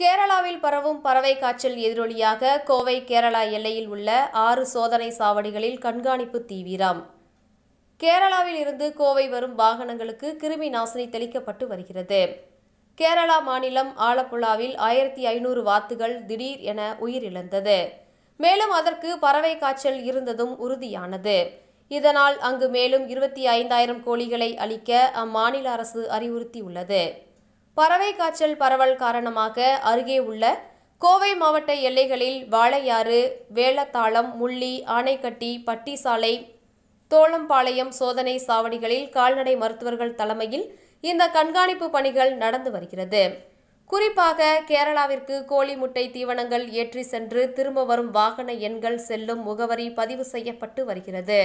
கேரளாவில் பரவும் பறவை காய்ச்சல் எதிரொலியாக கோவை கேரளா எல்லையில் உள்ள ஆறு சோதனை சாவடிகளில் கண்காணிப்பு தீவிரம் கேரளாவில் இருந்து கோவை வரும் வாகனங்களுக்கு கிருமி நாசினி தெளிக்கப்பட்டு வருகிறது கேரளா மாநிலம் ஆலப்புழாவில் ஆயிரத்தி ஐநூறு வாத்துகள் திடீர் என உயிரிழந்தது மேலும் அதற்கு பறவை காய்ச்சல் இருந்ததும் உறுதியானது இதனால் அங்கு மேலும் இருபத்தி ஐந்தாயிரம் கோழிகளை அளிக்க அம்மாநில அரசு அறிவுறுத்தியுள்ளது பறவை காய்ச்சல் பரவல் காரணமாக அருகே உள்ள கோவை மாவட்ட எல்லைகளில் வாழையாறு வேளத்தாளம் முள்ளி ஆனைக்கட்டி பட்டிசாலை தோளம்பாளையம் சோதனை சாவடிகளில் கால்நடை மருத்துவர்கள் தலைமையில் இந்த கண்காணிப்பு பணிகள் நடந்து வருகிறது குறிப்பாக கேரளாவிற்கு கோழி முட்டை தீவனங்கள் ஏற்றி சென்று திரும்ப வரும் வாகன எண்கள் செல்லும் முகவரி பதிவு செய்யப்பட்டு வருகிறது